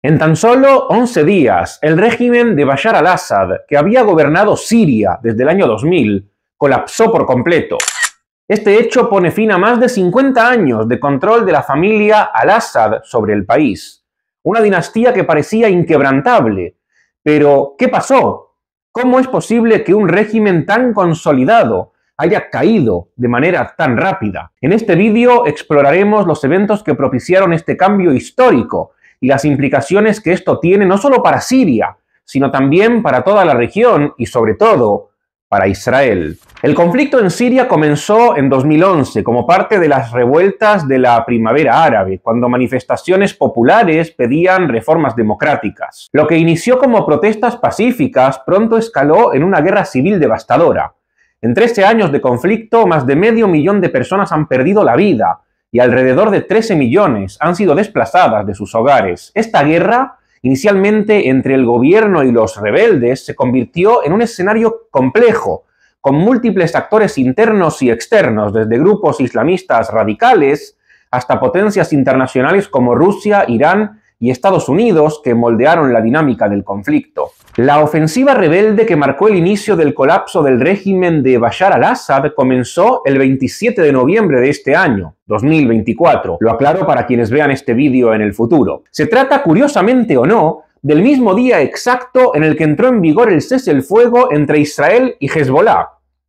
En tan solo 11 días, el régimen de Bashar al-Assad, que había gobernado Siria desde el año 2000, colapsó por completo. Este hecho pone fin a más de 50 años de control de la familia al-Assad sobre el país. Una dinastía que parecía inquebrantable. Pero, ¿qué pasó? ¿Cómo es posible que un régimen tan consolidado haya caído de manera tan rápida? En este vídeo exploraremos los eventos que propiciaron este cambio histórico y las implicaciones que esto tiene no solo para Siria, sino también para toda la región y sobre todo para Israel. El conflicto en Siria comenzó en 2011 como parte de las revueltas de la primavera árabe, cuando manifestaciones populares pedían reformas democráticas. Lo que inició como protestas pacíficas pronto escaló en una guerra civil devastadora. En 13 años de conflicto, más de medio millón de personas han perdido la vida, y alrededor de 13 millones han sido desplazadas de sus hogares. Esta guerra, inicialmente entre el gobierno y los rebeldes, se convirtió en un escenario complejo, con múltiples actores internos y externos, desde grupos islamistas radicales hasta potencias internacionales como Rusia, Irán y Estados Unidos que moldearon la dinámica del conflicto. La ofensiva rebelde que marcó el inicio del colapso del régimen de Bashar al-Assad comenzó el 27 de noviembre de este año, 2024. Lo aclaro para quienes vean este vídeo en el futuro. Se trata, curiosamente o no, del mismo día exacto en el que entró en vigor el cese el fuego entre Israel y Hezbollah.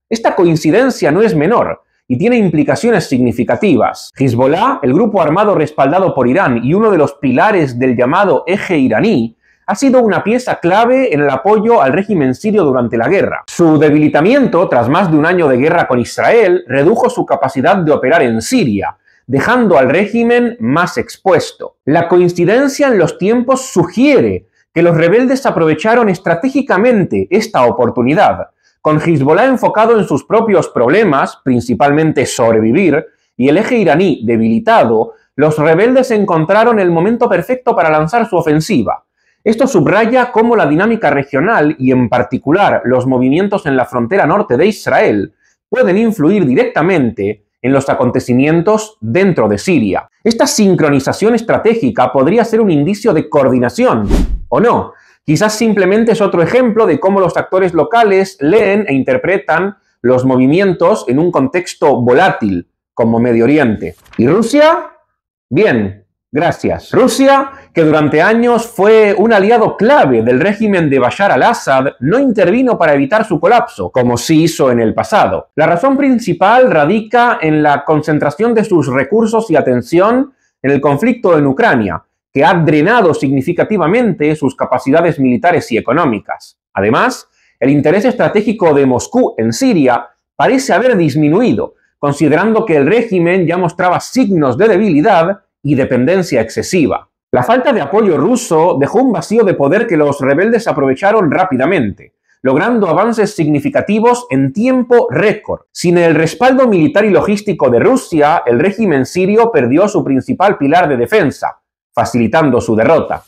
Esta coincidencia no es menor, y tiene implicaciones significativas. Hezbollah, el grupo armado respaldado por Irán y uno de los pilares del llamado eje iraní, ha sido una pieza clave en el apoyo al régimen sirio durante la guerra. Su debilitamiento, tras más de un año de guerra con Israel, redujo su capacidad de operar en Siria, dejando al régimen más expuesto. La coincidencia en los tiempos sugiere que los rebeldes aprovecharon estratégicamente esta oportunidad con Hezbollah enfocado en sus propios problemas, principalmente sobrevivir, y el eje iraní debilitado, los rebeldes encontraron el momento perfecto para lanzar su ofensiva. Esto subraya cómo la dinámica regional y en particular los movimientos en la frontera norte de Israel pueden influir directamente en los acontecimientos dentro de Siria. Esta sincronización estratégica podría ser un indicio de coordinación, ¿o no? Quizás simplemente es otro ejemplo de cómo los actores locales leen e interpretan los movimientos en un contexto volátil como Medio Oriente. ¿Y Rusia? Bien, gracias. Rusia, que durante años fue un aliado clave del régimen de Bashar al-Assad, no intervino para evitar su colapso, como sí hizo en el pasado. La razón principal radica en la concentración de sus recursos y atención en el conflicto en Ucrania, que ha drenado significativamente sus capacidades militares y económicas. Además, el interés estratégico de Moscú en Siria parece haber disminuido, considerando que el régimen ya mostraba signos de debilidad y dependencia excesiva. La falta de apoyo ruso dejó un vacío de poder que los rebeldes aprovecharon rápidamente, logrando avances significativos en tiempo récord. Sin el respaldo militar y logístico de Rusia, el régimen sirio perdió su principal pilar de defensa, facilitando su derrota.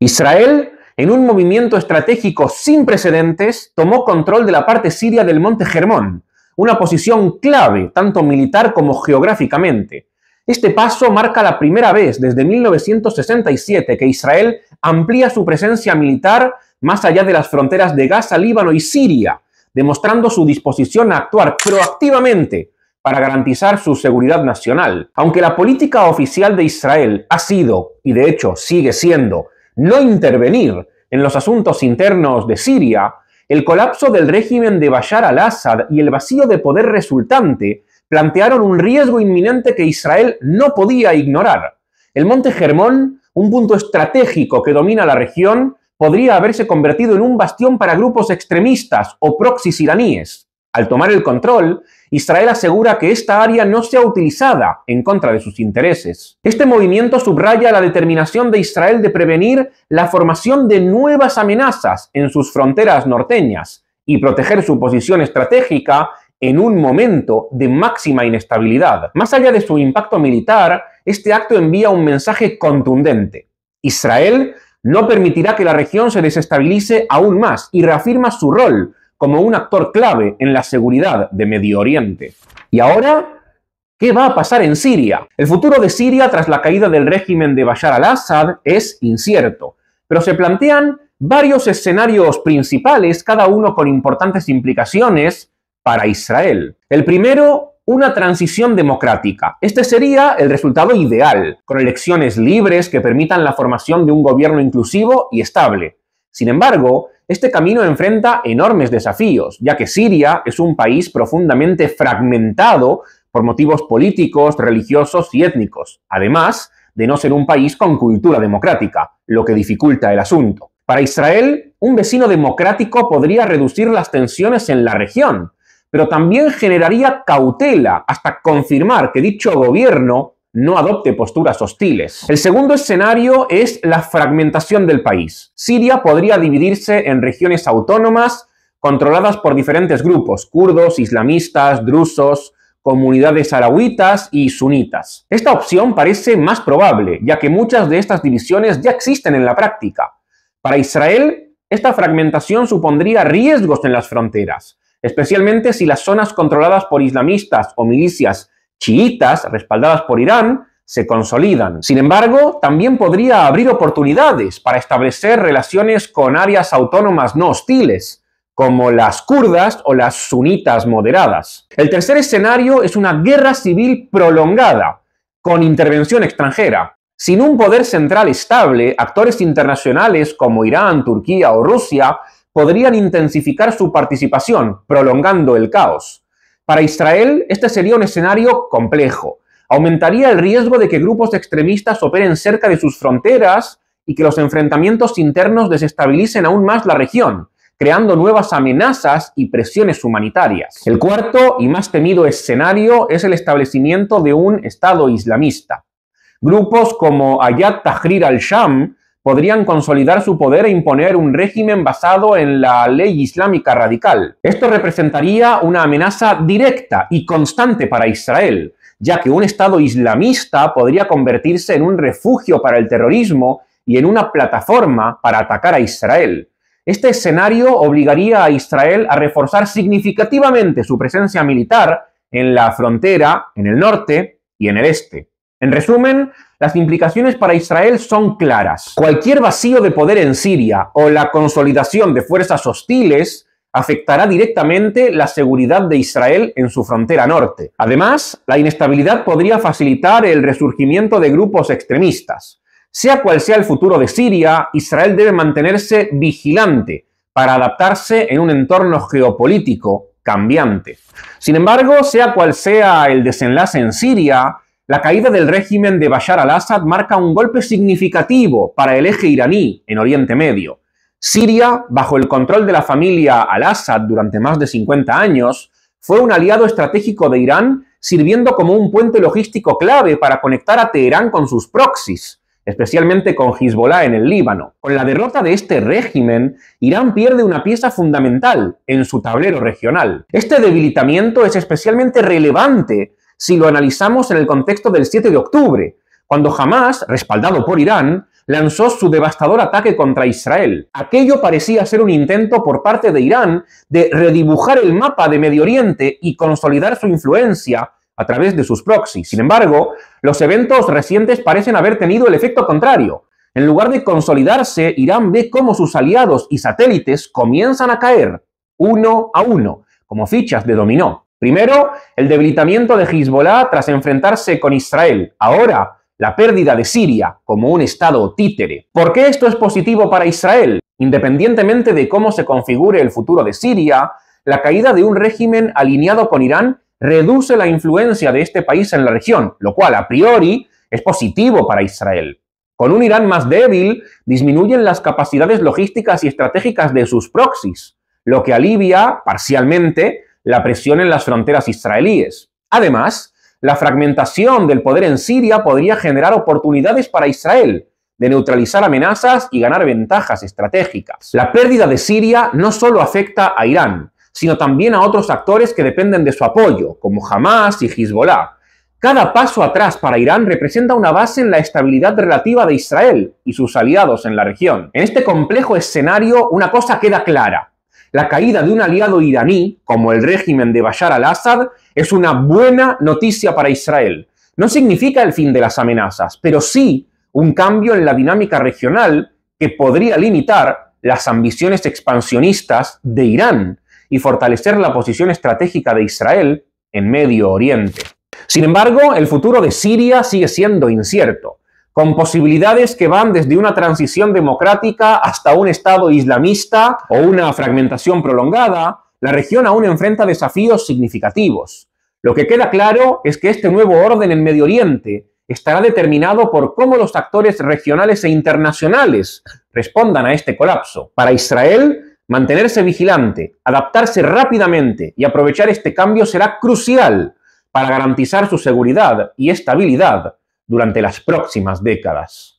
Israel, en un movimiento estratégico sin precedentes, tomó control de la parte siria del monte Germón, una posición clave tanto militar como geográficamente. Este paso marca la primera vez desde 1967 que Israel amplía su presencia militar más allá de las fronteras de Gaza, Líbano y Siria, demostrando su disposición a actuar proactivamente para garantizar su seguridad nacional. Aunque la política oficial de Israel ha sido, y de hecho sigue siendo, no intervenir en los asuntos internos de Siria, el colapso del régimen de Bashar al-Assad y el vacío de poder resultante plantearon un riesgo inminente que Israel no podía ignorar. El Monte Germón, un punto estratégico que domina la región, podría haberse convertido en un bastión para grupos extremistas o proxis iraníes. Al tomar el control, Israel asegura que esta área no sea utilizada en contra de sus intereses. Este movimiento subraya la determinación de Israel de prevenir la formación de nuevas amenazas en sus fronteras norteñas y proteger su posición estratégica en un momento de máxima inestabilidad. Más allá de su impacto militar, este acto envía un mensaje contundente. Israel no permitirá que la región se desestabilice aún más y reafirma su rol como un actor clave en la seguridad de Medio Oriente. Y ahora ¿Qué va a pasar en Siria? El futuro de Siria tras la caída del régimen de Bashar al-Assad es incierto, pero se plantean varios escenarios principales, cada uno con importantes implicaciones para Israel. El primero, una transición democrática. Este sería el resultado ideal, con elecciones libres que permitan la formación de un gobierno inclusivo y estable. Sin embargo, este camino enfrenta enormes desafíos, ya que Siria es un país profundamente fragmentado por motivos políticos, religiosos y étnicos, además de no ser un país con cultura democrática, lo que dificulta el asunto. Para Israel, un vecino democrático podría reducir las tensiones en la región, pero también generaría cautela hasta confirmar que dicho gobierno no adopte posturas hostiles. El segundo escenario es la fragmentación del país. Siria podría dividirse en regiones autónomas controladas por diferentes grupos, kurdos, islamistas, drusos, comunidades arawitas y sunitas. Esta opción parece más probable, ya que muchas de estas divisiones ya existen en la práctica. Para Israel, esta fragmentación supondría riesgos en las fronteras, especialmente si las zonas controladas por islamistas o milicias chiitas respaldadas por Irán se consolidan. Sin embargo, también podría abrir oportunidades para establecer relaciones con áreas autónomas no hostiles, como las kurdas o las sunitas moderadas. El tercer escenario es una guerra civil prolongada, con intervención extranjera. Sin un poder central estable, actores internacionales como Irán, Turquía o Rusia podrían intensificar su participación, prolongando el caos. Para Israel, este sería un escenario complejo. Aumentaría el riesgo de que grupos extremistas operen cerca de sus fronteras y que los enfrentamientos internos desestabilicen aún más la región, creando nuevas amenazas y presiones humanitarias. El cuarto y más temido escenario es el establecimiento de un Estado islamista. Grupos como Ayat Tahrir al-Sham podrían consolidar su poder e imponer un régimen basado en la ley islámica radical. Esto representaría una amenaza directa y constante para Israel, ya que un Estado islamista podría convertirse en un refugio para el terrorismo y en una plataforma para atacar a Israel. Este escenario obligaría a Israel a reforzar significativamente su presencia militar en la frontera, en el norte y en el este. En resumen, las implicaciones para Israel son claras. Cualquier vacío de poder en Siria o la consolidación de fuerzas hostiles afectará directamente la seguridad de Israel en su frontera norte. Además, la inestabilidad podría facilitar el resurgimiento de grupos extremistas. Sea cual sea el futuro de Siria, Israel debe mantenerse vigilante para adaptarse en un entorno geopolítico cambiante. Sin embargo, sea cual sea el desenlace en Siria, la caída del régimen de Bashar al-Assad marca un golpe significativo para el eje iraní en Oriente Medio. Siria, bajo el control de la familia al-Assad durante más de 50 años, fue un aliado estratégico de Irán, sirviendo como un puente logístico clave para conectar a Teherán con sus proxies, especialmente con Hezbollah en el Líbano. Con la derrota de este régimen, Irán pierde una pieza fundamental en su tablero regional. Este debilitamiento es especialmente relevante si lo analizamos en el contexto del 7 de octubre, cuando Hamas, respaldado por Irán, lanzó su devastador ataque contra Israel. Aquello parecía ser un intento por parte de Irán de redibujar el mapa de Medio Oriente y consolidar su influencia a través de sus proxies. Sin embargo, los eventos recientes parecen haber tenido el efecto contrario. En lugar de consolidarse, Irán ve cómo sus aliados y satélites comienzan a caer uno a uno, como fichas de dominó. Primero, el debilitamiento de Hezbollah tras enfrentarse con Israel. Ahora, la pérdida de Siria como un estado títere. ¿Por qué esto es positivo para Israel? Independientemente de cómo se configure el futuro de Siria, la caída de un régimen alineado con Irán reduce la influencia de este país en la región, lo cual a priori es positivo para Israel. Con un Irán más débil, disminuyen las capacidades logísticas y estratégicas de sus proxies, lo que alivia parcialmente la presión en las fronteras israelíes. Además, la fragmentación del poder en Siria podría generar oportunidades para Israel de neutralizar amenazas y ganar ventajas estratégicas. La pérdida de Siria no solo afecta a Irán, sino también a otros actores que dependen de su apoyo, como Hamas y Hezbollah. Cada paso atrás para Irán representa una base en la estabilidad relativa de Israel y sus aliados en la región. En este complejo escenario, una cosa queda clara. La caída de un aliado iraní, como el régimen de Bashar al-Assad, es una buena noticia para Israel. No significa el fin de las amenazas, pero sí un cambio en la dinámica regional que podría limitar las ambiciones expansionistas de Irán y fortalecer la posición estratégica de Israel en Medio Oriente. Sin embargo, el futuro de Siria sigue siendo incierto con posibilidades que van desde una transición democrática hasta un Estado islamista o una fragmentación prolongada, la región aún enfrenta desafíos significativos. Lo que queda claro es que este nuevo orden en Medio Oriente estará determinado por cómo los actores regionales e internacionales respondan a este colapso. Para Israel, mantenerse vigilante, adaptarse rápidamente y aprovechar este cambio será crucial para garantizar su seguridad y estabilidad durante las próximas décadas.